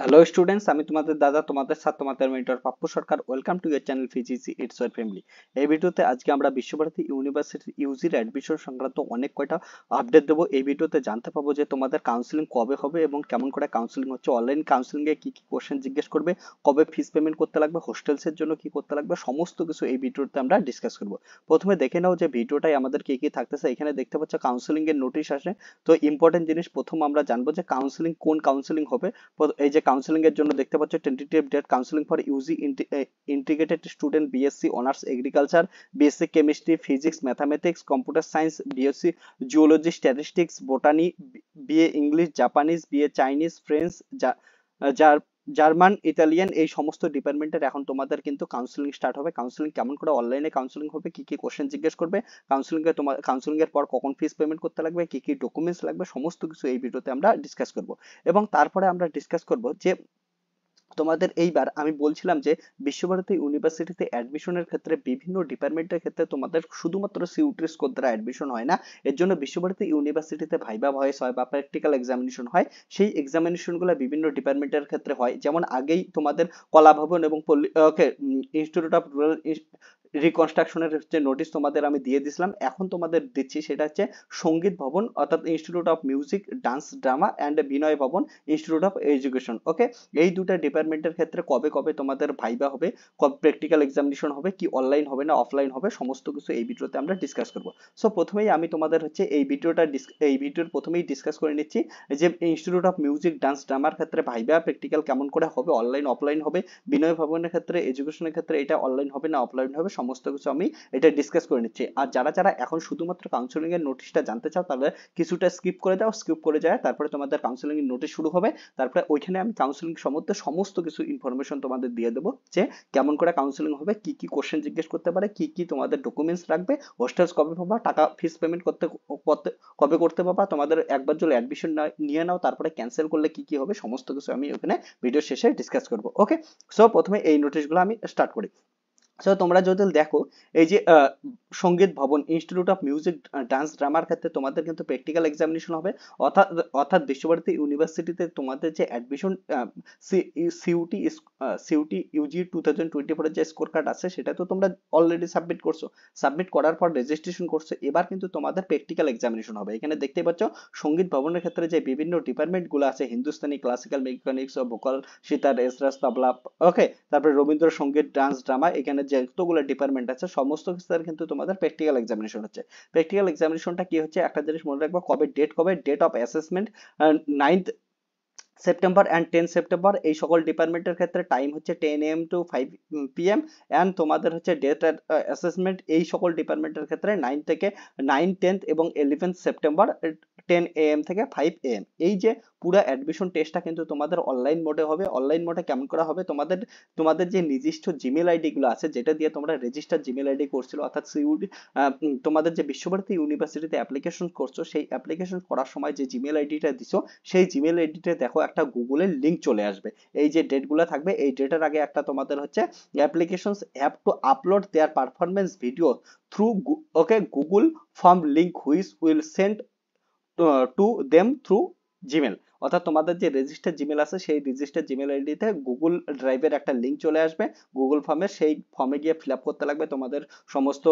hello students আমি তোমাদের দাদা তোমাদের সাথে তোমাদের mentor Pappu Sarkar welcome to your channel ফিজিসি ইটস ওয়ার ফ্যামিলি এই ভিডিওতে আজকে আমরা বিশ্বভারতী ইউনিভার্সিটি ইউজির অ্যাডমিশন সংক্রান্ত অনেক কয়টা আপডেট দেবো এই ভিডিওতে জানতে পাবো যে তোমাদের কাউন্সিলিং কবে হবে এবং কেমন করে কাউন্সিলিং হচ্ছে অনলাইন কাউন্সিলিং কী কী কি কোশ্চেন জিজ্ঞেস করবে কবে ফিস পেমেন্ট করতে লাগবে হোস্টেলসের জন্য কী করতে লাগবে সমস্ত কিছু এই ভিডিওতে আমরা ডিসকাস করবো প্রথমে দেখে নাও যে ভিডিওটাই আমাদের কী কী থাকতেছে এখানে দেখতে পাচ্ছ কাউন্সিলিং নোটিশ আসে তো ইম্পর্টেন্ট জিনিস প্রথম আমরা জানবো যে কাউন্সিলিং কোন কাউন্সিলিং হবে এই যে কাউন্সিলিং এর জন্য দেখতে পাচ্ছ tentative date counselling for UG integrated student BSc honours agriculture BSc chemistry physics mathematics computer science BSc geology statistics botany BA English Japanese BA Chinese French যার জার্মান ইতালিয়ান এই সমস্ত ডিপার্টমেন্টের এখন তোমাদের কিন্তু কাউন্সিলিং স্টার্ট হবে কাউন্সিলিং কেমন করে অনলাইনে কাউন্সিলিং হবে কি কি কোশ্চেন জিজ্ঞেস করবে কাউন্সিলিং এর তোমার কাউন্সিলিং এর পর কখন ফিস পেমেন্ট করতে লাগবে কি কি ডকুমেন্টস লাগবে সমস্ত কিছু এই ভিডিওতে আমরা ডিসকাস করব এবং তারপরে আমরা ডিসকাস করব যে তোমাদের এইবার আমি বলছিলাম যে বিশ্বভারতী ইউনিভার্সিটিতে অ্যাডমিশনের ক্ষেত্রে বিভিন্ন ডিপার্টমেন্টের ক্ষেত্রে তোমাদের শুধুমাত্র সিউটি স্কোর দ্বারা অ্যাডমিশন হয় না এর জন্য বিশ্বভারতী ইউনিভার্সিটিতে ভাইবা ভয়েস হয় বা প্র্যাকটিক্যাল এক্সামিনেশন হয় সেই এক্সামিনেশনগুলো বিভিন্ন ডিপার্টমেন্টের ক্ষেত্রে হয় যেমন আগেই তোমাদের কলাভবন ভবন এবং ওকে ইনস্টিটিউট অফ রুরাল রিকনস্ট্রাকশনের যে নোটিস তোমাদের আমি দিয়ে দিছিলাম এখন তোমাদের দিচ্ছি সেটা হচ্ছে সঙ্গীত ভবন অর্থাৎ institute of music dance drama and Vinaya Bhavana institute of education ওকে এই দুটা ডিপার্টমেন্টের ক্ষেত্রে কবে কবে তোমাদের ভাইবা হবে কবে প্র্যাকটিক্যাল এক্সামিনেশন হবে কি অনলাইন হবে না অফলাইন হবে সমস্ত কিছু এই ভিডিওতে আমরা ডিসকাস করব সো প্রথমেই আমি তোমাদের হচ্ছে এই ভিডিওটা এই ভিডিওর প্রথমেই ডিসকাস করে নিচ্ছি যে ইনস্টিটিউট অফ মিউজিক ডান্স ড্রামার ক্ষেত্রে ভাইবা প্র্যাকটিক্যাল কেমন করে হবে অনলাইন অফলাইন হবে বিনয় ভবনের ক্ষেত্রে এডুকেশনের ক্ষেত্রে এটা অনলাইন হবে না অফলাইন হবে সমস্ত কিছু আমি এটা ডিসকাস করে নিচ্ছি আর যারা যারা এখন শুধুমাত্র কাউন্সেলিং এর নোটিশটা জানতে চাও তাহলে কিছুটা স্কিপ করে দাও স্কিপ করে যায় তারপরে তোমাদের কাউন্সেলিং এর নোটিশ শুরু হবে তারপরে ওইখানে আমি কাউন্সেলিং সম্বন্ধে সমস্ত কিছু ইনফরমেশন তোমাদের দিয়ে দেবো যে কেমন করে কাউন্সেলিং হবে কি কি কোশ্চেন জিজ্ঞেস করতে পারে কি কি তোমাদের ডকুমেন্টস লাগবে হোস্টেলস কবে পাবা টাকা ফিস পেমেন্ট করতে কবে করতে পাবা তোমাদের একবার যদি অ্যাডমিশন নিয়ে নাও তারপরে ক্যান্সেল করলে কি কি হবে সমস্ত কিছু আমি ওখানে ভিডিও শেষে ডিসকাস করব ওকে সো প্রথমে এই নোটিশগুলো আমি স্টার্ট করি সো তোমরা যদি দেখো এই যে Sangit Bhavana institute of music dance ড্রামার ক্ষেত্রে তোমাদের কিন্তু প্র্যাকটিক্যাল এক্সামিনেশন হবে অর্থাৎ অর্থাৎ বিশ্বভারতী ইউনিভার্সিটিতে তোমাদের যে admission CUET CUET UG two thousand twenty ফোরের যে স্কোর কার্ড আছে সেটা তো তোমরা অলরেডি সাবমিট করছো সাবমিট করার পর রেজিস্ট্রেশন করছো এবার কিন্তু তোমাদের প্র্যাকটিক্যাল এক্সামিনেশন হবে এখানে দেখতে পাচ্ছ সঙ্গীত ভবনের ক্ষেত্রে যে বিভিন্ন ডিপার্টমেন্টগুলো আছে হিন্দুস্তানি ক্লাসিক্যাল মেকানিক্স ও ভোকাল সিতার এসরাস তবলা ওকে তারপরে রবীন্দ্রসঙ্গীত ডান্স ড্রামা এখানে যতগুলো ডিপার্টমেন্ট আছে সমস্ত স্যার কিন্তু তোমাদের প্র্যাকটিক্যাল এক্সামিনেশন হচ্ছে প্র্যাকটিক্যাল এক্সামিনেশনটা কি হচ্ছে একটা জিনিস মনে রাখবো কবে ডেট কবে date of assessment ninth September and ten September এই সকল ডিপার্টমেন্টের ক্ষেত্রে টাইম হচ্ছে ten AM to five PM and তোমাদের হচ্ছে ডেট অ্যাসেসমেন্ট uh, এই সকল ডিপার্টমেন্টের ক্ষেত্রে নাইন থেকে নাইন টেন্থ এবং eleventh September ten A M থেকে ফাইভ এ এম এই যে পুরো অ্যাডমিশন টেস্টটা কিন্তু তোমাদের অনলাইন মোডে হবে অনলাইন মোডে কেমন করা হবে তোমাদের তোমাদের যে নির্দিষ্ট জিমেল আইডিগুলো আছে যেটা দিয়ে তোমরা রেজিস্টার জিমেল আইডি করছিল অর্থাৎ সিউডি তোমাদের যে বিশ্বভারতী ইউনিভার্সিটিতে অ্যাপ্লিকেশন করছো সেই অ্যাপ্লিকেশন করার সময় যে জিমেল আইডিটা দিছো সেই জিমেল আইডিটা দেখো একটা গুগলের লিঙ্ক চলে আসবে এই যে ডেটগুলো থাকবে এই ডেটের আগে একটা তোমাদের হচ্ছে applications app to upload their performance video through okay Google form link which will send to them through Gmail অর্থাৎ তোমাদের যে রেজিস্টার জিমেল আছে সেই রেজিস্টার জিমেল আইডিতে গুগল ড্রাইভের একটা লিঙ্ক চলে আসবে গুগল ফর্মে সেই ফর্মে গিয়ে ফিল করতে লাগবে তোমাদের সমস্ত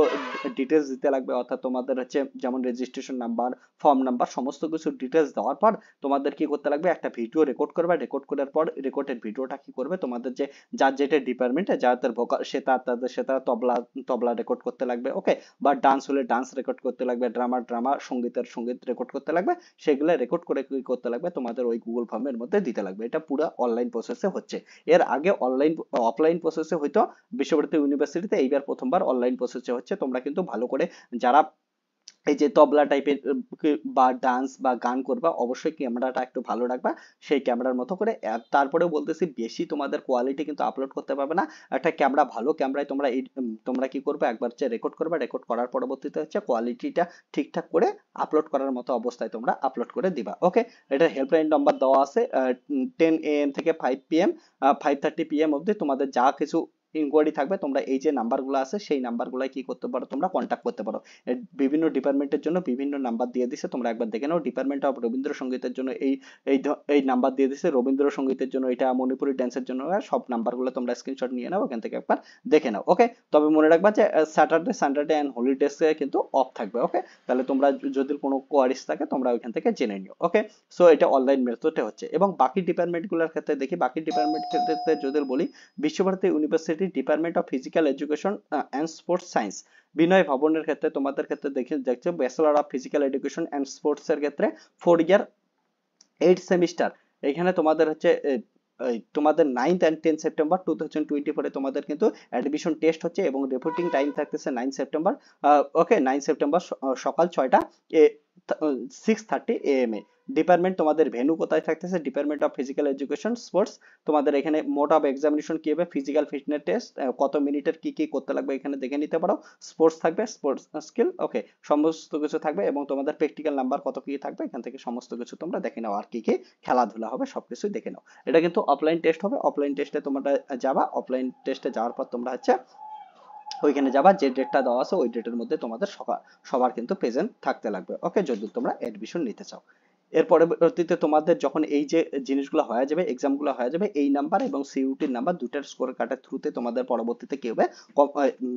ডিটেলস দিতে লাগবে অর্থাৎ তোমাদের হচ্ছে যেমন রেজিস্ট্রেশন নাম্বার ফর্ম নাম্বার সমস্ত কিছু ডিটেলস দেওয়ার পর তোমাদের কি করতে লাগবে একটা ভিডিও রেকর্ড করবে রেকর্ড করার পর রেকর্ডেড ভিডিওটা কি করবে তোমাদের যে যার যেটা ডিপার্টমেন্টে যার তার ভোকাল সে তার তাদের সে তারা তবলা তবলা রেকর্ড করতে লাগবে ওকে বা ডান্স হলে ডান্স রেকর্ড করতে লাগবে ড্রামা ড্রামা সঙ্গীতের সঙ্গীত রেকর্ড করতে লাগবে সেগুলো রেকর্ড করে কি করতে লাগবে তোমাদের আপনাদের ওই গুগল ফর্মের মধ্যে দিতে লাগবে এটা পুরো অনলাইন প্রসেসে হচ্ছে এর আগে অনলাইন অফলাইন প্রসেসে হয়তো বিশ্বভারতী ইউনিভার্সিটিতে এইবার প্রথমবার অনলাইন প্রসেসে হচ্ছে তোমরা কিন্তু ভালো করে যারা এই যে তবলা টাইপের বা ডান্স বা গান করবা অবশ্যই ক্যামেরাটা একটু ভালো রাখবা সেই ক্যামেরার মতো করে তারপরে বলতেছি বেশি তোমাদের কোয়ালিটি কিন্তু আপলোড করতে পারবে না একটা ক্যামেরা ভালো ক্যামেরায় তোমরা তোমরা কি করবে একবার হচ্ছে রেকর্ড করবে রেকর্ড করার পরবর্তীতে হচ্ছে কোয়ালিটিটা ঠিকঠাক করে আপলোড করার মতো অবস্থায় তোমরা আপলোড করে দিবা ওকে এটা হেল্পলাইন নাম্বার দেওয়া আছে টেন এ এম থেকে five P M five thirty P M অবধি তোমাদের যা কিছু ইনকোয়ারি থাকবে তোমরা এই যে নাম্বারগুলো আছে সেই নাম্বারগুলোয় কি করতে পারো তোমরা কন্ট্যাক্ট করতে পারো বিভিন্ন ডিপার্টমেন্টের জন্য বিভিন্ন নাম্বার দিয়ে দিছে তোমরা একবার দেখে নাও ডিপার্টমেন্ট অফ রবীন্দ্রসঙ্গীতের জন্য এই এই নাম্বার দিয়ে দিছে রবীন্দ্রসঙ্গীতের জন্য এটা মণিপুরি ড্যান্সের জন্য সব নাম্বারগুলো তোমরা স্ক্রিনশট নিয়ে নাও এখান থেকে একবার দেখে নাও ওকে তবে মনে রাখবা যে স্যাটারডে সানডে অ্যান্ড হলিডেসে কিন্তু অফ থাকবে ওকে তাহলে তোমরা যদি কোনো কোয়ারিস থাকে তোমরা ওইখান থেকে জেনে নিও ওকে সো এটা অনলাইন মেথডে হচ্ছে এবং বাকি ডিপার্টমেন্টগুলোর ক্ষেত্রে দেখি বাকি ডিপার্টমেন্টের ক্ষেত্রে যদি বলি বিশ্বভারতী ইউনিভার্সিটি ইত্যাদি department of physical education and sports science Vinaya ভবনের ক্ষেত্রে তোমাদের ক্ষেত্রে দেখে দেখছো bachelor of physical education and sports এর ক্ষেত্রে ফোর ইয়ার এইট সেমিস্টার এখানে তোমাদের হচ্ছে তোমাদের ninth and ten September two thousand twenty ফোরে তোমাদের কিন্তু অ্যাডমিশন টেস্ট হচ্ছে এবং রিপোর্টিং টাইম থাকতেছে nine September okay nine September সকাল ছয়টা সিক্স থার্টি এ এম এ ডিপার্টমেন্ট তোমাদের ভেনু কোথায় থাকতেছে department of physical education sports তোমাদের এখানে মোড অফ এক্সামিনেশন কি হবে ফিজিক্যাল ফিটনেস টেস্ট কত মিনিটের কি কি করতে লাগবে এখানে দেখে নিতে পারো স্পোর্টস থাকবে স্পোর্টস স্কিল ওকে সমস্ত কিছু থাকবে এবং তোমাদের প্র্যাকটিক্যাল নাম্বার কত কি থাকবে এখান থেকে সমস্ত কিছু তোমরা দেখে নাও আর কি কি খেলাধুলা হবে সব কিছুই দেখে নাও এটা কিন্তু অফলাইন টেস্ট হবে অফলাইন টেস্টে তোমরা যাবা অফলাইন টেস্টে যাওয়ার পর তোমরা হচ্ছে ওইখানে যাবা যে ডেটটা দেওয়া আছে ওই ডেটের মধ্যে তোমাদের সবার সবার কিন্তু প্রেজেন্ট থাকতে লাগবে ওকে যদি তোমরা অ্যাডমিশন নিতে চাও এর পরবর্তীতে তোমাদের যখন এই যে জিনিসগুলো হয়ে যাবে এক্সামগুলো হয়ে যাবে এই নাম্বার এবং সিইউটির নাম্বার দুটার স্কোর কার্ডের থ্রুতে তোমাদের পরবর্তীতে কি হবে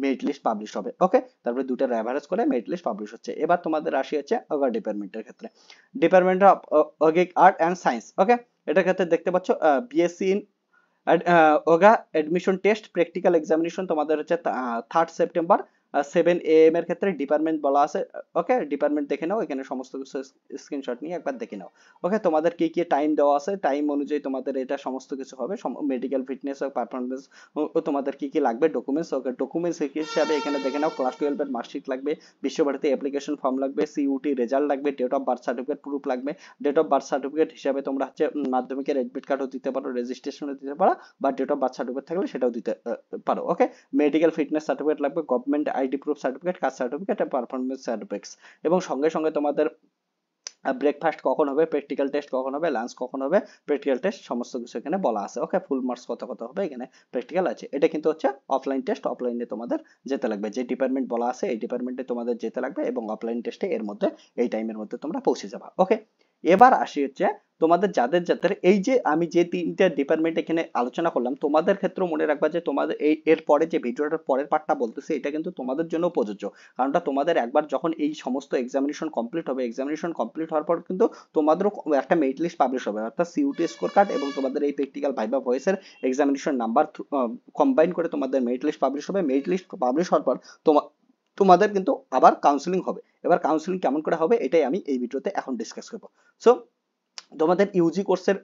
মেরিট লিস্ট পাবলিশ হবে ওকে তারপরে দুটার অ্যাভারেজ করে মেরিট লিস্ট পাবলিশ হচ্ছে এবার তোমাদের আসি হচ্ছে আগা ডিপার্টমেন্টের ক্ষেত্রে ডিপার্টমেন্ট অফ অগিক আর্ট অ্যান্ড সায়েন্স ওকে এটার ক্ষেত্রে দেখতে পাচ্ছ বিএসসি ইন Uh, ওগা এডমিশন টেস্ট প্র্যাকটিক্যাল এক্সামিনেশন তোমাদের হচ্ছে third September seven A M এর ক্ষেত্রে ডিপার্টমেন্ট বলা আছে ওকে ডিপার্টমেন্ট দেখে নাও এখানে সমস্ত কিছু স্ক্রিনশট নিয়ে একবার দেখে নাও ওকে তোমাদের কি কি টাইম দেওয়া আছে টাইম অনুযায়ী তোমাদের এটা সমস্ত কিছু হবে মেডিকেল ফিটনেস ও পারফরমেন্স ও তোমাদের কি কি লাগবে ডকুমেন্টস ওকে ডকুমেন্টস হিসাবে এখানে দেখে নাও ক্লাস টুয়েলভের মার্কশিট লাগবে বিশ্বভারতী অ্যাপ্লিকেশন ফর্ম লাগবে সিইউটি রেজাল্ট লাগবে date of birth certificate proof লাগবে ডেট অফ বার্থ সার্টিফিকেট হিসাবে তোমরা হচ্ছে মাধ্যমিকের অ্যাডমিট কার্ডও দিতে পারো রেজিস্ট্রেশনও দিতে পারো বা ডেট অফ বার্থ সার্টিফিকেট থাকলে সেটাও দিতে পারো ওকে মেডিকেল ফিটনেস সার্টিফিকেট লাগবে government ID proof certificate caste certificate and performance certificate এবং সঙ্গে সঙ্গে তোমাদের ব্রেকফাস্ট কখন হবে প্র্যাকটিক্যাল টেস্ট কখন হবে লাঞ্চ কখন হবে প্র্যাকটিক্যাল টেস্ট সমস্ত কিছু এখানে বলা আছে ওকে ফুল মার্কস কত কত হবে এখানে প্র্যাকটিক্যাল আছে এটা কিন্তু হচ্ছে অফলাইন টেস্ট অফলাইনে তোমাদের যেতে লাগবে যে ডিপার্টমেন্ট বলা আছে এই ডিপার্টমেন্টে তোমাদের যেতে লাগবে এবং অফলাইন টেস্টে এর মধ্যে এই টাইমের মধ্যে তোমরা পৌঁছে যাবা ওকে এবার আসি হচ্ছে তোমাদের যাদের যাদের এই যে আমি যে তিনটা ডিপার্টমেন্ট এখানে আলোচনা করলাম তোমাদের ক্ষেত্রে মনে রাখবা যে তোমাদের এই এর পরে যে ভিডিওটার পরের পার্টটা বলতেছে এটা কিন্তু তোমাদের জন্য প্রযোজ্য কারণটা তোমাদের একবার যখন এই সমস্ত এক্সামিনেশন কমপ্লিট হবে এক্সামিনেশন কমপ্লিট হওয়ার পর কিন্তু তোমাদেরও একটা মেরিট লিস্ট পাবলিশ হবে অর্থাৎ সিউটি স্কোর কার্ড এবং তোমাদের এই প্র্যাকটিক্যাল ভাইবা ভয়েসের এক্সামিনেশন নাম্বার কম্বাইন করে তোমাদের মেরিট লিস্ট পাবলিশ হবে মেরিট লিস্ট পাবলিশ হওয়ার পর তোমার তোমাদের কিন্তু আবার কাউন্সিলিং হবে এবার কাউন্সিলিং কেমন করে হবে এটাই আমি এই ভিডিওতে এখন ডিসকাস করবো সো তোমাদের ইউজি কোর্সের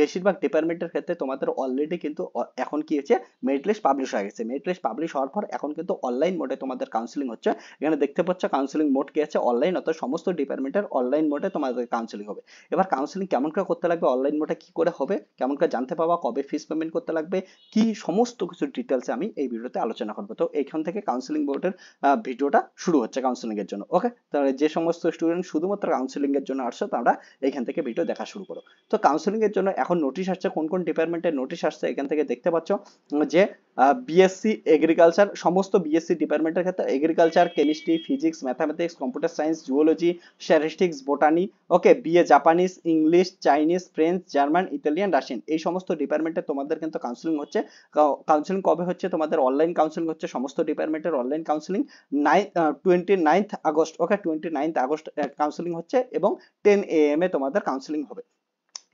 বেশিরভাগ ডিপার্টমেন্টের ক্ষেত্রে তোমাদের অলরেডি কিন্তু এখন কি হয়েছে মেরিট লিস্ট পাবলিশ হয়ে গেছে মেরিট লিস্ট পাবলিশ হওয়ার পর এখন কিন্তু অনলাইন মোডে তোমাদের কাউন্সিলিং হচ্ছে এখানে দেখতে পাচ্ছ কাউন্সিলিং মোড কি আছে অনলাইন অর্থাৎ সমস্ত ডিপার্টমেন্টের অনলাইন মোডে তোমাদের কাউন্সিলিং হবে এবার কাউন্সিলিং কেমন করে করতে লাগবে অনলাইন মোডে কি করে হবে কেমন করে জানতে পাবা কবে ফিস পেমেন্ট করতে লাগবে কি সমস্ত কিছু ডিটেলসে আমি এই ভিডিওতে আলোচনা করবো তো এইখান থেকে কাউন্সিলিং বোর্ডের ভিডিওটা শুরু হচ্ছে কাউন্সিলিং এর জন্য ওকে তাহলে যে সমস্ত স্টুডেন্ট শুধুমাত্র কাউন্সিলিং এর জন্য আসছো তারা এখান থেকে ভিডিও দেখা শুরু করো তো কাউন্সিলিং এর জন্য এখন নোটিশ আসছে কোন কোন ডিপার্টমেন্টের নোটিশ আসছে এখান থেকে দেখতে পাচ্ছ যে বিএসসি এগ্রিকালচার সমস্ত বিএসসি ডিপার্টমেন্টের ক্ষেত্রে agriculture chemistry physics mathematics computer science zoology statistics botany okay BA Japanese English Chinese French German Italian Russian এই সমস্ত ডিপার্টমেন্টে তোমাদের কিন্তু কাউন্সিলিং হচ্ছে কাউন্সিলিং কবে হচ্ছে তোমাদের অনলাইন কাউন্সিলিং হচ্ছে সমস্ত ডিপার্টমেন্টের online counselling nine twenty ninth August okay twenty ninth August counselling হচ্ছে এবং টেন এ এম এ তোমাদের কাউন্সিলিং হবে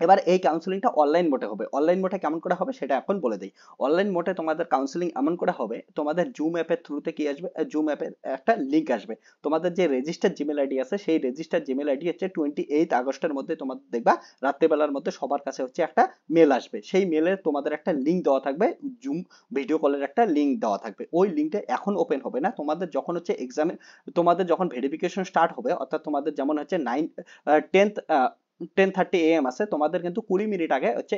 এবার এই কাউন্সেলিংটা অনলাইন মোডে হবে অনলাইন মোডে কেমন করে হবে সেটা এখন বলে দিই অনলাইন মোডে তোমাদের কাউন্সেলিং এমন করে হবে তোমাদের জুম অ্যাপের থ্রুতে কি আসবে জুম অ্যাপের একটা লিঙ্ক আসবে তোমাদের যে রেজিস্টার জিমেল আইডি আছে সেই রেজিস্টার জিমেল আইডি হচ্ছে টোয়েন্টি এইট আগস্টের মধ্যে তোমাদের দেখবা রাত্রেবেলার মধ্যে সবার কাছে হচ্ছে একটা মেল আসবে সেই মেলে তোমাদের একটা লিঙ্ক দেওয়া থাকবে জুম ভিডিও কলের একটা লিঙ্ক দেওয়া থাকবে ওই লিঙ্কটা এখন ওপেন হবে না তোমাদের যখন হচ্ছে এক্সামে তোমাদের যখন ভেরিফিকেশন স্টার্ট হবে অর্থাৎ তোমাদের যেমন হচ্ছে nine tenth ten thirty AM আছে তোমাদের কিন্তু কুড়ি মিনিট আগে হচ্ছে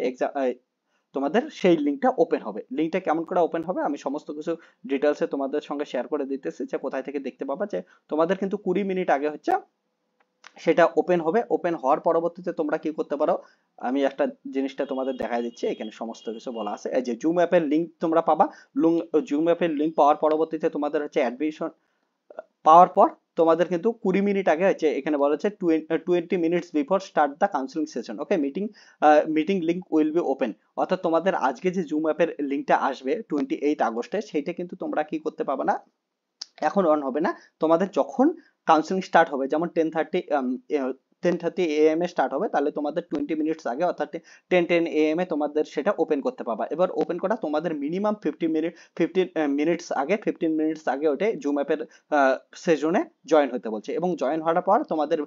তোমাদের সেই লিঙ্কটা ওপেন হবে লিঙ্কটা কেমন করে ওপেন হবে আমি সমস্ত কিছু ডিটেলসে তোমাদের সঙ্গে শেয়ার করে দিতেছি যে কোথায় থেকে দেখতে পাবা যে তোমাদের কিন্তু কুড়ি মিনিট আগে হচ্ছে সেটা ওপেন হবে ওপেন হওয়ার পরবর্তীতে তোমরা কি করতে পারো আমি একটা জিনিসটা তোমাদের দেখা দিচ্ছি এখানে সমস্ত কিছু বলা আছে এই যে জুম অ্যাপের লিঙ্ক তোমরা পাবা জুম অ্যাপের লিঙ্ক পাওয়ার পরবর্তীতে তোমাদের হচ্ছে অ্যাডমিশন পাওয়ার পর তোমাদের কিন্তু কুড়ি মিনিট আগে হচ্ছে এখানে বলা হচ্ছে twenty minutes before start the counselling session okay meeting meeting link will be open অর্থাৎ তোমাদের আজকে যে জুম অ্যাপের লিঙ্কটা আসবে টোয়েন্টি এইট আগস্টে সেইটা কিন্তু তোমরা কি করতে পারবে না এখন অন হবে না তোমাদের যখন কাউন্সিলিং স্টার্ট হবে যেমন ten thirty ten thirty A M এ স্টার্ট হবে তাহলে তোমাদের টোয়েন্টি মিনিটস আগে অর্থাৎ টেন টেন এ এম এ তোমাদের সেটা ওপেন করতে পারবা এবার ওপেন করা তোমাদের minimum fifty minute fifteen minutes আগে ফিফটিন মিনিটস আগে ওটাই জুম অ্যাপের সেজনে জয়েন হতে বলছে এবং জয়েন হওয়ার পর তোমাদের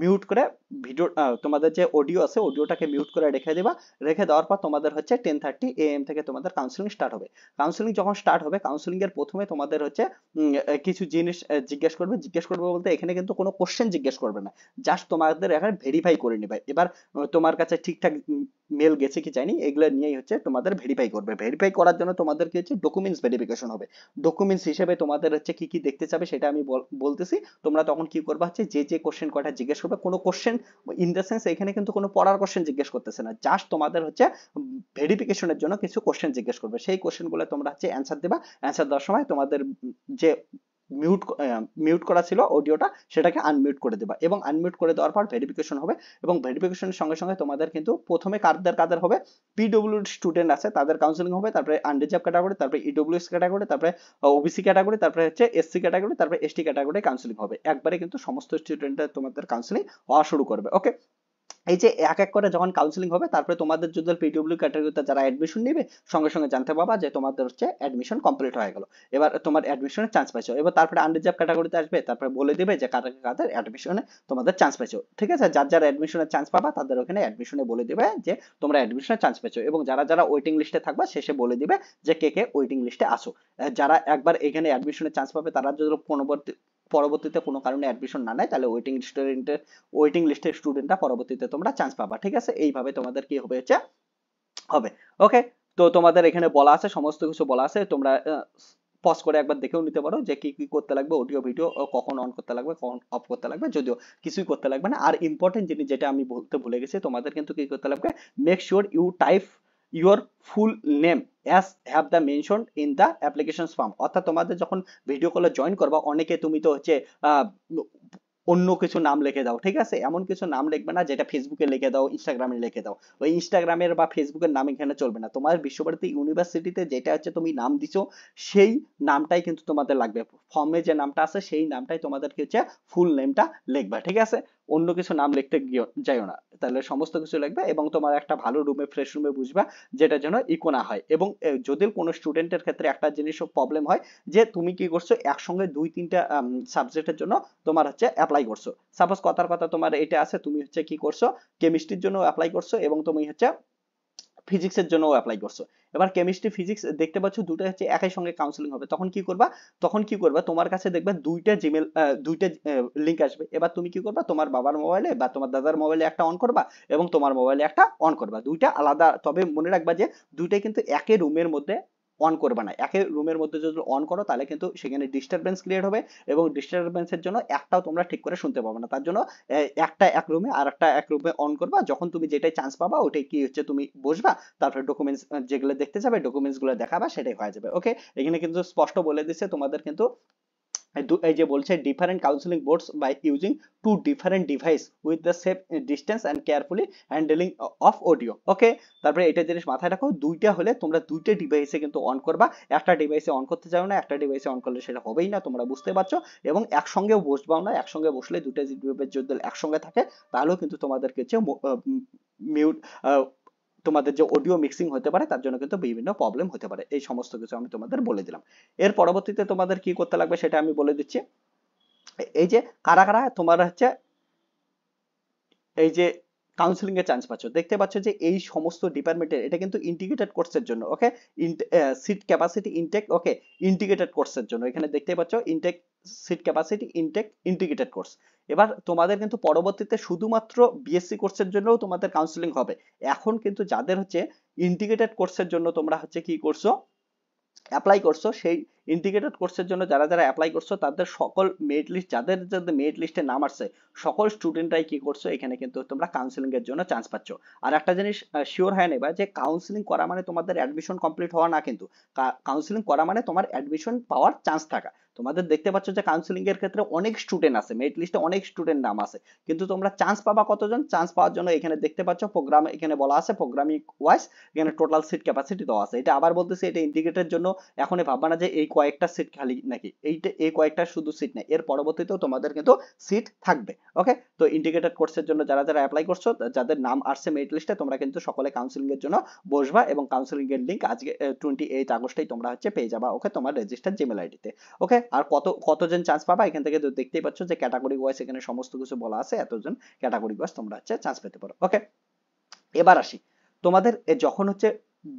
মিউট করে ভিডিও তোমাদের যে অডিও আছে অডিওটাকে মিউট করে রেখে দেবা রেখে দেওয়ার পর তোমাদের হচ্ছে টেন থার্টি এ এম থেকে তোমাদের কাউন্সিলিং স্টার্ট হবে কাউন্সিলিং যখন স্টার্ট হবে কাউন্সিলিং প্রথমে তোমাদের হচ্ছে কিছু জিনিস জিজ্ঞেস করবে জিজ্ঞেস করবে বলতে এখানে কিন্তু কোনো কোশ্চেন জিজ্ঞেস করবে না জাস্ট তোমাদের এখানে ভেরিফাই করে নেবে এবার তোমার কাছে ঠিকঠাক মেল গেছে কি চাইনি এগুলো নিয়েই হচ্ছে তোমাদের ভেরিফাই করবে ভেরিফাই করার জন্য তোমাদের কি হচ্ছে ডকুমেন্টস ভেরিফিকেশন হবে ডকুমেন্টস হিসেবে তোমাদের হচ্ছে কি কি দেখতে চাবে সেটা আমি বলতেছি তোমরা তখন কি করবে হচ্ছে যে যে কোশ্চেন কটা জিজ্ঞেস করবে কোনো কোশ্চেন ইন দ্য সেন্স এখানে কিন্তু কোনো পড়ার কোশ্চেন জিজ্ঞেস করতেছে না জাস্ট তোমাদের হচ্ছে ভেরিফিকেশনের জন্য কিছু কোশ্চেন জিজ্ঞেস করবে সেই কোশ্চেনগুলো তোমরা হচ্ছে অ্যান্সার দেবা অ্যান্সার দেওয়ার সময় তোমাদের যে মিউট মিউট করা ছিল অডিওটা সেটাকে আনমিউট করে দেবা এবং আনমিউট করে দেওয়ার পর ভেরিফিকেশন হবে এবং ভেরিফিকেশনের সঙ্গে সঙ্গে তোমাদের কিন্তু প্রথমে কাদের কাদের হবে পিডব্লিউ স্টুডেন্ট আছে তাদের কাউন্সিলিং হবে তারপরে আনরিজার্ভ ক্যাটাগরি তারপরে ইডব্লিউএস ক্যাটাগরি তারপরে ওবিসি ক্যাটাগরি তারপরে হচ্ছে এসসি ক্যাটাগরি তারপরে এসটি ক্যাটাগরি কাউন্সিলিং হবে একবারে কিন্তু সমস্ত স্টুডেন্টের তোমাদের কাউন্সিলিং হওয়া শুরু করবে ওকে এই যে এক এক করে যখন কাউন্সিলিং হবে তারপরে তোমাদের যদি পিডব্লিউ ক্যাটাগরিতে যারা অ্যাডমিশন নেবে সঙ্গে সঙ্গে জানতে পারবা যে তোমাদের হচ্ছে অ্যাডমিশন কমপ্লিট হয়ে গেল এবার তোমার অ্যাডমিশনের চান্স পাইছো এবার তারপরে আন্ডারজাব ক্যাটাগরিতে আসবে তারপরে বলে দিবে যে কাদের কাদের অ্যাডমিশনে তোমাদের চান্স পাইছো ঠিক আছে যার যারা অ্যাডমিশনের চান্স পাবা তাদের ওখানে অ্যাডমিশনে বলে দিবে যে তোমরা অ্যাডমিশনের চান্স পাইছো এবং যারা যারা ওয়েটিং লিস্টে থাকবা শেষে বলে দিবে যে কে কে ওয়েটিং লিস্টে আসো যারা একবার এখানে অ্যাডমিশনের চান্স পাবে তারা যদি পরবর্তী পরবর্তীতে কোনো কারণে অ্যাডমিশন না নেয় তাহলে ওয়েটিং স্টুডেন্টের ওয়েটিং লিস্টের স্টুডেন্টরা পরবর্তীতে তোমরা চান্স পাবা ঠিক আছে এইভাবে তোমাদের কি হবে হচ্ছে হবে ওকে তো তোমাদের এখানে বলা আছে সমস্ত কিছু বলা আছে তোমরা পজ করে একবার দেখেও নিতে পারো যে কি কি করতে লাগবে অডিও ভিডিও কখন অন করতে লাগবে কখন অফ করতে লাগবে যদিও কিছুই করতে লাগবে না আর ইম্পর্টেন্ট জিনিস যেটা আমি বলতে ভুলে গেছি তোমাদের কিন্তু কি করতে লাগবে make sure you type your full name as have the mentioned in the applications form অর্থাৎ তোমাদের যখন ভিডিও কলে জয়েন করবা অনেকে তুমি তো হচ্ছে অন্য কিছু নাম লিখে দাও ঠিক আছে এমন কিছু নাম লিখবে না যেটা ফেসবুকে লিখে দাও ইনস্টাগ্রামে লিখে দাও ওই ইনস্টাগ্রামের বা ফেসবুকের নাম এখানে চলবে না তোমার বিশ্বভারতী ইউনিভার্সিটিতে যেটা হচ্ছে তুমি নাম দিছো সেই নামটাই কিন্তু তোমাদের লাগবে ফর্মে যে নামটা আছে সেই নামটাই তোমাদেরকে হচ্ছে ফুল নেমটা লিখবা ঠিক আছে অন্য কিছু নাম লিখতে যাইও না তাহলে সমস্ত কিছু লিখবে এবং তোমার একটা ভালো রুমে ফ্রেশ রুমে বুঝবা যেটা যেন ইকো না হয় এবং যদি কোনো স্টুডেন্টের ক্ষেত্রে একটা জিনিসও প্রবলেম হয় যে তুমি কি করছো একসঙ্গে দুই তিনটা সাবজেক্টের জন্য তোমার হচ্ছে অ্যাপ্লাই করছো সাপোজ কথার কথা তোমার এটা আছে তুমি হচ্ছে কি করছো কেমিস্ট্রির জন্য অ্যাপ্লাই করছো এবং তুমি হচ্ছে ফিজিক্সের জন্য অ্যাপ্লাই করছো এবার কেমিস্ট্রি ফিজিক্স দেখতে পাচ্ছ দুটো হচ্ছে একই সঙ্গে কাউন্সিলিং হবে তখন কি করবা তখন কি করবা তোমার কাছে দেখবে দুইটা জিমেল দুইটা লিঙ্ক আসবে এবার তুমি কি করবা তোমার বাবার মোবাইলে বা তোমার দাদার মোবাইলে একটা অন করবা এবং তোমার মোবাইলে একটা অন করবা দুইটা আলাদা তবে মনে রাখবা যে দুইটাই কিন্তু একই রুমের মধ্যে অন করবে না একে রুমের মধ্যে যদি অন করো তাহলে কিন্তু সেখানে ডিস্টারবেন্স ক্রিয়েট হবে এবং ডিস্টারবেন্সের জন্য একটাও তোমরা ঠিক করে শুনতে পাবে না তার জন্য একটা এক রুমে আর একটা এক রুমে অন করবা যখন তুমি যেটাই চান্স পাবা ওটাই কি হচ্ছে তুমি বসবা তারপরে ডকুমেন্টস যেগুলো দেখতে যাবে ডকুমেন্টসগুলো দেখাবা সেটাই হয়ে যাবে ওকে এখানে কিন্তু স্পষ্ট বলে দিচ্ছে তোমাদের কিন্তু এই যে বলছে different counselling boards by using two different device with the safe distance and carefully handling of audio okay তারপরে এটা জিনিস মাথায় রাখো দুইটা হলে তোমরা দুইটা ডিভাইসে কিন্তু অন করবা একটা ডিভাইসে অন করতে চাও না একটা ডিভাইসে অন করলে সেটা হবেই না তোমরা বুঝতে পারছো এবং একসঙ্গেও বসবাও না একসঙ্গে বসলে দুটো যদি একসঙ্গে থাকে তাহলেও কিন্তু তোমাদের কাছে মিউট তোমাদের যে অডিও মিক্সিং হতে পারে তার জন্য কিন্তু বিভিন্ন প্রবলেম হতে পারে এই সমস্ত কিছু আমি তোমাদের বলে দিলাম এর পরবর্তীতে তোমাদের কি করতে লাগবে সেটা আমি বলে দিচ্ছি এই যে কারা কারা তোমার হচ্ছে এই যে কাউন্সিলিং এর চান্স পাচ্ছ দেখতে পাচ্ছ যে এই সমস্ত ডিপার্টমেন্টের এটা কিন্তু ইন্টিগ্রেটেড কোর্সের জন্য okay seat capacity intake okay integrated কোর্সের জন্য এখানে দেখতে পাচ্ছ intake seat capacity intake integrated course এবার তোমাদের কিন্তু পরবর্তীতে শুধুমাত্র বিএসসি কোর্সের জন্য তোমাদের কাউন্সেলিং হবে এখন কিন্তু যাদের হচ্ছে ইন্টিগ্রেটেড কোর্সের জন্য তোমরা হচ্ছে কি করছো অ্যাপ্লাই করছো সেই ইন্টিগ্রেটেড কোর্সের জন্য যারা যারা অ্যাপ্লাই করছো তাদের সকল মেরিট লিস্ট যাদের যাদের মেরিট লিস্টে নাম আসছে সকল স্টুডেন্টরাই কি করছো এখানে কিন্তু তোমরা কাউন্সিলিং এর জন্য চান্স পাচ্ছ আর একটা জিনিস শিওর হয় নেবা যে কাউন্সেলিং করা মানে তোমাদের অ্যাডমিশন কমপ্লিট হওয়া না কিন্তু কাউন্সেলিং করা মানে তোমার অ্যাডমিশন পাওয়ার চান্স থাকা তোমাদের দেখতে পাচ্ছ যে কাউন্সিলিং এর ক্ষেত্রে অনেক স্টুডেন্ট আছে মেরিট লিস্টে অনেক স্টুডেন্ট নাম আছে কিন্তু তোমরা চান্স পাবা কতজন চান্স পাওয়ার জন্য এখানে দেখতে পাচ্ছ প্রোগ্রাম এখানে বলা আছে প্রোগ্রামিং ওয়াইজ এখানে টোটাল সিট ক্যাপাসিটি দেওয়া আছে এটা আবার বলতেছি এটা ইন্ডিকেটের জন্য এখনই ভাববা না যে এই কয়েকটা সিট খালি নাকি এইটা এই কয়েকটা শুধু সিট নেই এর পরবর্তীতেও তোমাদের কিন্তু সিট থাকবে ওকে তো ইন্ডিকেটেড কোর্সের জন্য যারা যারা অ্যাপ্লাই করছো যাদের নাম আসছে মেরিট লিস্টে তোমরা কিন্তু সকলে কাউন্সিলিং এর জন্য বসবা এবং কাউন্সিলিং এর লিংক আজকে টোয়েন্টি এইট আগস্টেই তোমরা হচ্ছে পেয়ে যাবা ওকে তোমার রেজিস্টার জিমেল আইডিতে ওকে আর কত কতজন চান্স পাবা এখান থেকে তো দেখতেই পাচ্ছ যে ক্যাটাগরি ওয়াইজ এখানে সমস্ত কিছু বলা আছে এতজন ক্যাটাগরি ওয়াইজ তোমরা হচ্ছে চান্স পেতে পারো ওকে এবার আসি তোমাদের যখন হচ্ছে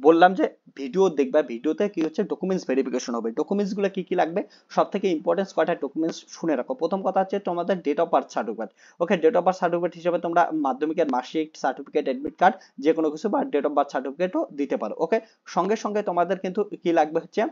বললাম যে ভিডিও দেখবা ভিডিওতে কি হচ্ছে ডকুমেন্টস ভেরিফিকেশন হবে ডকুমেন্টস গুলো কি কি লাগবে সব থেকে ইম্পর্টেন্স কয়টা ডকুমেন্টস শুনে রাখো প্রথম কথা হচ্ছে তোমাদের date of birth certificate okay date of birth certificate হিসেবে তোমরা মাধ্যমিকের মাসিক সার্টিফিকেট এডমিট কার্ড যে কোনো কিছু বা ডেট অফ বার্থ সার্টিফিকেটও দিতে পারো ওকে সঙ্গে সঙ্গে তোমাদের কিন্তু কি লাগবে হচ্ছে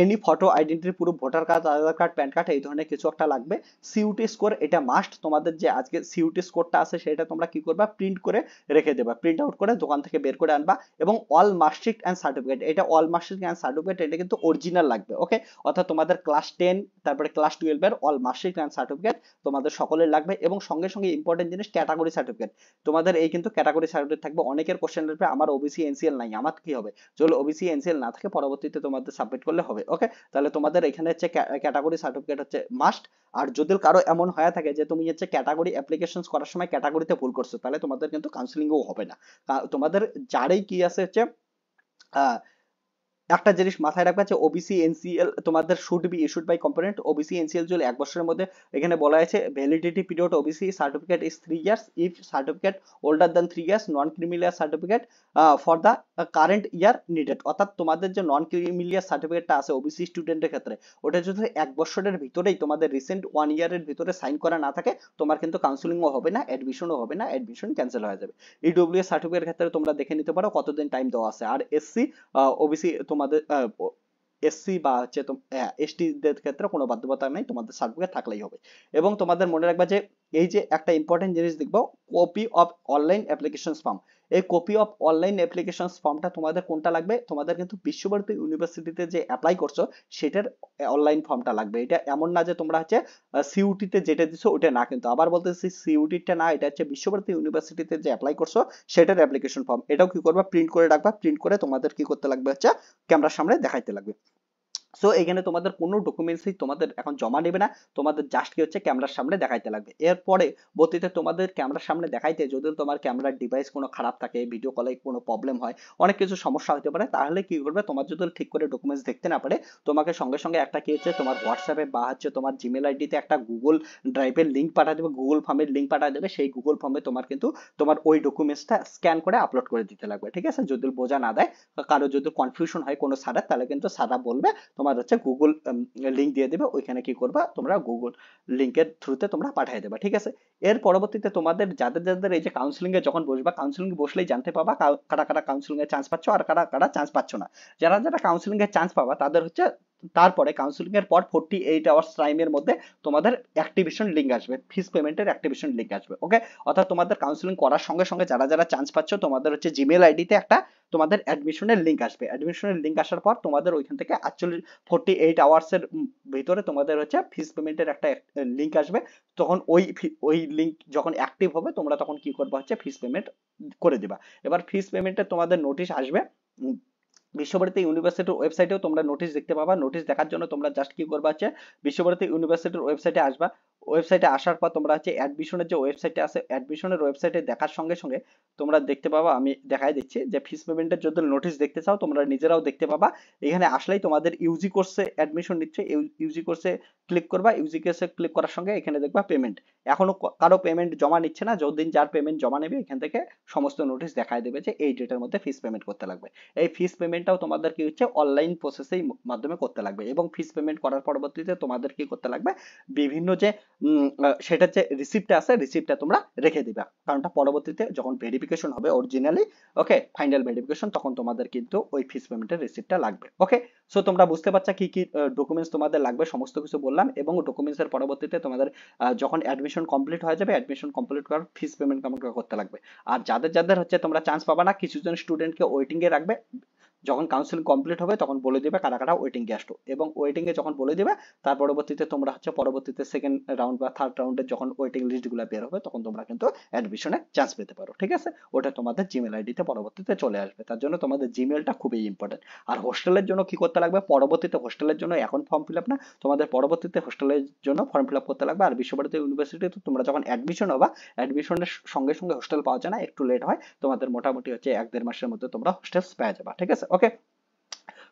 any photo identity proof voter card Aadhaar card PAN card এই ধরনের কিছু একটা লাগবে সিউটি স্কোর এটা মাস্ট তোমাদের যে আজকে সিউটি স্কোরটা আছে সেটা তোমরা কি করবা প্রিন্ট করে রেখে দেবা প্রিন্ট আউট করে দোকান থেকে বের করে আনবা এবং অল মার্কশিট অ্যান্ড সার্টিফিকেট এটা অল মার্কশিট অ্যান্ড সার্টিফিকেট এটা কিন্তু অরিজিনাল লাগবে ওকে অর্থাৎ তোমাদের ক্লাস টেন তারপরে ক্লাস টুয়েলভের অল মার্কশিট অ্যান্ড সার্টিফিকেট তোমাদের সকলের লাগবে এবং সঙ্গে সঙ্গে ইম্পর্টেন্ট জিনিস ক্যাটাগরি সার্টিফিকেট তোমাদের এই কিন্তু ক্যাটাগরি সার্টিফিকেট থাকবে অনেকের কোশ্চেন আমার ওবিসি এনসিএল নাই আমার কি হবে চলো ওবিসি এনসিএল না থাকে পরবর্তীতে তোমাদের সাবমিট করলে করলে হবে ওকে তাহলে তোমাদের এখানে হচ্ছে ক্যাটাগরি সার্টিফিকেট হচ্ছে মাস্ট আর যদি কারো এমন হয়ে থাকে যে তুমি হচ্ছে ক্যাটাগরি অ্যাপ্লিকেশন করার সময় ক্যাটাগরিতে ভুল করছো তাহলে তোমাদের কিন্তু কাউন্সিলিংও হবে না তোমাদের যারই কি আছে হচ্ছে একটা জিনিস মাথায় রাখবে যে ওবিসি এনসিএল তোমাদের should be issued by component OBC NCL জল এক বছরের মধ্যে এখানে বলা আছে validity period OBC certificate is three years if certificate older than three years non creamy layer certificate for the current year needed অর্থাৎ তোমাদের যে নন ক্রিমিলিয়ার সার্টিফিকেটটা আছে ওবিসি স্টুডেন্টের ক্ষেত্রে ওটা যদি এক বছরের ভিতরেই তোমাদের রিসেন্ট ওয়ান ইয়ারের ভিতরে সাইন করা না থাকে তোমার কিন্তু কাউন্সিলিংও হবে না অ্যাডমিশনও হবে না অ্যাডমিশন ক্যান্সেল হয়ে যাবে ইডব্লিউ e সার্টিফিকেট ক্ষেত্রে তোমরা দেখে নিতে পারো কতদিন টাইম দেওয়া আছে আর এসসি ওবিসি তোমার তোমাদের এসসি বা হচ্ছে এসটিদের হ্যাঁ, ক্ষেত্রে কোনো বাধ্যবাধকতা নেই তোমাদের সার্টিফিকেট থাকলেই হবে এবং তোমাদের মনে রাখবা যে এই যে একটা ইম্পর্টেন্ট জিনিস দেখবো copy of online application form এই কপি অফ অনলাইন অ্যাপ্লিকেশন ফর্মটা তোমাদের কোনটা লাগবে তোমাদের কিন্তু বিশ্বভারতী ইউনিভার্সিটিতে যে অ্যাপ্লাই করছো সেটার অনলাইন ফর্মটা লাগবে এটা এমন না যে তোমরা হচ্ছে সিউটিতে যেটা দিছো ওটা না কিন্তু আবার বলতেছি সিউটিটা না এটা হচ্ছে বিশ্বভারতী ইউনিভার্সিটিতে যে অ্যাপ্লাই করছো সেটার অ্যাপ্লিকেশন ফর্ম এটাও কি করবা প্রিন্ট করে রাখবা প্রিন্ট করে তোমাদের কি করতে লাগবে হচ্ছে ক্যামেরার সামনে দেখাইতে লাগবে সো এখানে তোমাদের কোনো ডকুমেন্টসই তোমাদের এখন জমা নেবে না তোমাদের জাস্ট কি হচ্ছে ক্যামেরার সামনে দেখাইতে লাগবে এরপরে বর্তীতে তোমাদের ক্যামেরার সামনে দেখাইতে যদি তোমার ক্যামেরার ডিভাইস কোনো খারাপ থাকে ভিডিও কলে কোনো প্রবলেম হয় অনেক কিছু সমস্যা হতে পারে তাহলে কি করবে তোমার যদি ঠিক করে ডকুমেন্টস দেখতে না পারে তোমাকে সঙ্গে সঙ্গে একটা কি হচ্ছে তোমার হোয়াটসঅ্যাপে বা হচ্ছে তোমার জিমেল আইডিতে একটা গুগল ড্রাইভের লিঙ্ক পাঠা দেবে গুগল ফর্মের লিঙ্ক পাঠা দেবে সেই গুগল ফর্মে তোমার কিন্তু তোমার ওই ডকুমেন্টসটা স্ক্যান করে আপলোড করে দিতে লাগবে ঠিক আছে যদি বোঝা না দেয় কারো যদি কনফিউশন হয় কোনো সারের তাহলে কিন্তু সারা বলবে তোমার হচ্ছে গুগল লিঙ্ক দিয়ে দেবে ওইখানে কি করবা তোমরা গুগল লিঙ্কের থ্রুতে তোমরা পাঠিয়ে দেবা ঠিক আছে এর পরবর্তীতে তোমাদের যাদের যাদের এই যে এ যখন বসবা কাউন্সিলিং বসলেই জানতে পাবা কারা কারা কাউন্সিলিংয়ে চান্স পাচ্ছ আর কারা কারা চান্স পাচ্ছ না যারা যারা এর চান্স পাবা তাদের হচ্ছে তারপরে কাউন্সিলিং এর পর ফোরটি এইট আওয়ার্স টাইম এর মধ্যে তোমাদের অ্যাক্টিভেশন লিঙ্ক আসবে ফিস পেমেন্টের অ্যাক্টিভেশন লিঙ্ক আসবে ওকে অর্থাৎ তোমাদের কাউন্সিলিং করার সঙ্গে সঙ্গে যারা যারা চান্স পাচ্ছ তোমাদের হচ্ছে জিমেল আইডিতে একটা তোমাদের অ্যাডমিশনের লিঙ্ক আসবে অ্যাডমিশনের লিঙ্ক আসার পর তোমাদের ওইখান থেকে অ্যাকচুয়ালি ফোরটি এইট আওয়ার্স এর ভিতরে তোমাদের হচ্ছে ফিস পেমেন্টের একটা লিঙ্ক আসবে তখন ওই ওই লিঙ্ক যখন অ্যাক্টিভ হবে তোমরা তখন কি করবা হচ্ছে ফিস পেমেন্ট করে দেবা এবার ফিস পেমেন্টের তোমাদের নোটিশ আসবে বিশ্বভারতী ইউনিভার্সিটির ওয়েবসাইটেও তোমরা নোটিশ দেখতে পাবা নোটিশ দেখার জন্য তোমরা জাস্ট কি করবা হচ্ছে বিশ্বভারতী ইউনিভার্সিটির ওয়েবসাইটে আসবা ওয়েবসাইটে আসার পর তোমরা হচ্ছে অ্যাডমিশনের যে ওয়েবসাইটে আছে অ্যাডমিশনের ওয়েবসাইটে দেখার সঙ্গে সঙ্গে তোমরা দেখতে পাবা আমি দেখাই দিচ্ছি যে ফিস পেমেন্টের জন্য নোটিশ দেখতে চাও তোমরা নিজেরাও দেখতে পাবা এখানে আসলেই তোমাদের ইউজি কোর্সে অ্যাডমিশন নিচ্ছে ইউজি কোর্সে ক্লিক করবা ইউজি কোর্সে ক্লিক করার সঙ্গে এখানে দেখবা পেমেন্ট এখনো কারো পেমেন্ট জমা নিচ্ছে না যতদিন যার পেমেন্ট জমা নেবে এখান থেকে সমস্ত নোটিশ দেখায় দেবে যে এই ডেটের মধ্যে ফিস পেমেন্ট করতে লাগবে এই ফিস পেমেন্টটাও তোমাদের কি হচ্ছে অনলাইন প্রসেসেই মাধ্যমে করতে লাগবে এবং ফিস পেমেন্ট করার পরবর্তীতে তোমাদের কি করতে লাগবে বিভিন্ন যে সেটার যে রিসিপ্টটা আছে রিসিপ্টটা তোমরা রেখে দিবা কারণটা পরবর্তীতে যখন ভেরিফিকেশন হবে অরিজিনালি ওকে ফাইনাল ভেরিফিকেশন তখন তোমাদের কিন্তু ওই ফিস পেমেন্টের রিসিপ্টটা লাগবে ওকে সো তোমরা বুঝতে পারছো কি কি ডকুমেন্টস তোমাদের লাগবে সমস্ত কিছু বললাম এবং ডকুমেন্টসের পরবর্তীতে তোমাদের যখন অ্যাডমিশন কমপ্লিট হয়ে যাবে অ্যাডমিশন কমপ্লিট করার ফিস পেমেন্ট কমপ্লিট করতে লাগবে আর যাদের যাদের হচ্ছে তোমরা চান্স পাবা না কিছুজন স্টুডেন্টকে ওয়েটিং এ রাখবে যখন কাউন্সিলিং কমপ্লিট হবে তখন বলে দেবে কারা কারা ওয়েটিংয়ে আসলো এবং ওয়েটিংয়ে যখন বলে দেবে তার পরবর্তীতে তোমরা হচ্ছে পরবর্তীতে সেকেন্ড রাউন্ড বা থার্ড রাউন্ডে যখন ওয়েটিং লিস্টগুলো বের হবে তখন তোমরা কিন্তু অ্যাডমিশনে চান্স পেতে পারো ঠিক আছে ওটা তোমাদের জিমেল আইডিতে পরবর্তীতে চলে আসবে তার জন্য তোমাদের জিমেলটা খুবই ইম্পর্টেন্ট আর হোস্টেলের জন্য কি করতে লাগবে পরবর্তীতে হোস্টেলের জন্য এখন ফর্ম ফিল আপ না তোমাদের পরবর্তীতে হোস্টেলের জন্য ফর্ম ফিল আপ করতে লাগবে আর বিশ্বভারতী ইউনিভার্সিটিতে তোমরা যখন অ্যাডমিশন হবা অ্যাডমিশনের সঙ্গে সঙ্গে হোস্টেল পাওয়া যায় না একটু লেট হয় তোমাদের মোটামুটি হচ্ছে এক দেড় মাসের মধ্যে তোমরা হোস্টেলস পেয়ে যাবা ঠিক আছে ওকে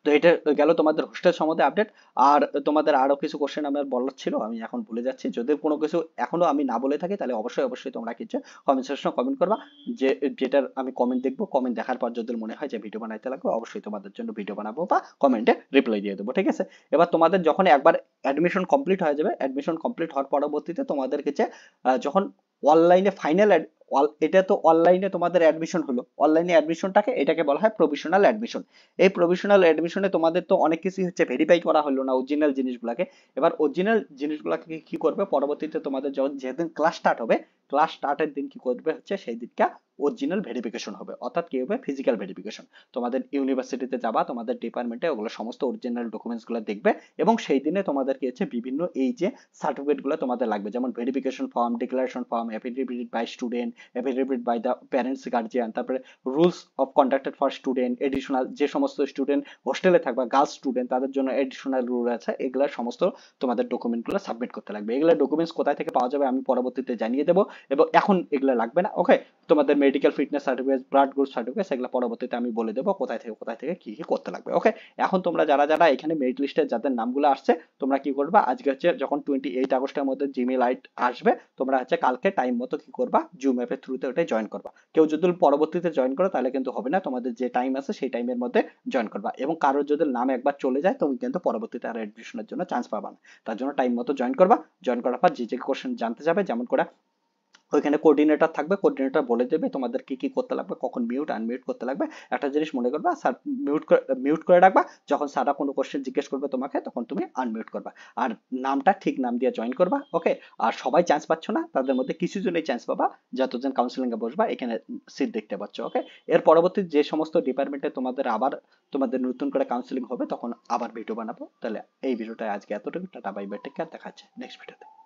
তো এটা গেল তোমাদের হোস্টেল সম্বন্ধে আপডেট আর তোমাদের আরো কিছু কোশ্চেন আমার বলার ছিল আমি এখন ভুলে যাচ্ছি যদি কোনো কিছু এখনো আমি না বলে থাকি তাহলে অবশ্যই অবশ্যই তোমরা কিছু কমেন্ট সেকশনে কমেন্ট করবা যে যেটার আমি কমেন্ট দেখবো কমেন্ট দেখার পর যদি মনে হয় যে ভিডিও বানাইতে লাগবে অবশ্যই তোমাদের জন্য ভিডিও বানাবো বা কমেন্টে রিপ্লাই দিয়ে দেবো ঠিক আছে এবার তোমাদের যখন একবার অ্যাডমিশন কমপ্লিট হয়ে যাবে অ্যাডমিশন কমপ্লিট হওয়ার পরবর্তীতে তোমাদের কাছে যখন অনলাইনে ফাইনাল এটা তো অনলাইনে তোমাদের অ্যাডমিশন হলো অনলাইনে অ্যাডমিশনটাকে এটাকে বলা হয় প্রভিশনাল অ্যাডমিশন এই প্রভিশনাল অ্যাডমিশনে তোমাদের তো অনেক কিছুই হচ্ছে ভেরিফাই করা হলো না অরিজিনাল জিনিসগুলোকে এবার অরিজিনাল জিনিসগুলোকে কি করবে পরবর্তীতে তোমাদের যখন যেদিন ক্লাস স্টার্ট হবে ক্লাস স্টার্টের দিন কি করবে হচ্ছে সেই দিনটা অরিজিনাল ভেরিফিকেশন হবে অর্থাৎ কি হবে ফিজিক্যাল ভেরিফিকেশন তোমাদের ইউনিভার্সিটিতে যাবা তোমাদের ডিপার্টমেন্টে ওগুলো সমস্ত অরিজিনাল ডকুমেন্টসগুলো দেখবে এবং সেই দিনে তোমাদের কি হচ্ছে বিভিন্ন এই যে সার্টিফিকেটগুলো তোমাদের লাগবে যেমন verification form declaration form affidavit by student affidavit by the parents guardian তারপরে rules of conducted for student additional যে সমস্ত স্টুডেন্ট হোস্টেলে থাকবা গার্লস স্টুডেন্ট তাদের জন্য এডিশনাল রুল আছে এগুলো সমস্ত তোমাদের ডকুমেন্টগুলো সাবমিট করতে লাগবে এগুলো ডকুমেন্টস কোথায় থেকে পাওয়া যাবে আমি পরবর্তীতে জানিয়ে দেবো এবং এখন এগুলো লাগবে না ওকে তোমাদের medical fitness certificate blood group certificate সেগুলো পরবর্তীতে আমি বলে দেবো কোথায় থেকে কোথায় থেকে কি কি করতে লাগবে ওকে এখন তোমরা যারা যারা এখানে মেরিট লিস্টে যাদের নামগুলো আসছে তোমরা কি করবা আজকে হচ্ছে যখন টোয়েন্টি এইট আগস্টের মধ্যে জিমেল লাইট আসবে তোমরা হচ্ছে কালকে টাইম মতো কি করবা জুম অ্যাপের থ্রুতে ওটা জয়েন করবা কেউ যদি পরবর্তীতে জয়েন করো তাহলে কিন্তু হবে না তোমাদের যে টাইম আছে সেই টাইমের মধ্যে জয়েন করবা এবং কারোর যদি নাম একবার চলে যায় তুমি কিন্তু পরবর্তীতে আর অ্যাডমিশনের জন্য চান্স পাবা না তার জন্য টাইম মতো জয়েন করবা জয়েন করার পর যে যে কোশ্চেন জানতে যাবে যেমন করে ওইখানে কোঅর্ডিনেটর থাকবে কোঅর্ডিনেটর বলে দেবে তোমাদের কি কি করতে লাগবে কখন মিউট আনমিউট করতে লাগবে একটা জিনিস মনে করবা স্যার মিউট মিউট করে রাখবা যখন স্যাররা কোনো কোশ্চেন জিজ্ঞেস করবে তোমাকে তখন তুমি আনমিউট করবা আর নামটা ঠিক নাম দিয়ে জয়েন করবা ওকে আর সবাই চান্স পাচ্ছ না তাদের মধ্যে কিছু জনেই চান্স পাবা যতজন কাউন্সিলিংয়ে বসবা এখানে সিট দেখতে পাচ্ছ ওকে এর পরবর্তী যে সমস্ত ডিপার্টমেন্টে তোমাদের আবার তোমাদের নতুন করে কাউন্সিলিং হবে তখন আবার ভিডিও বানাবো তাহলে এই ভিডিওটা আজকে এতটুকু টাটা বাই বাই টেক দেখা হচ্ছে নেক্সট ভিডিওতে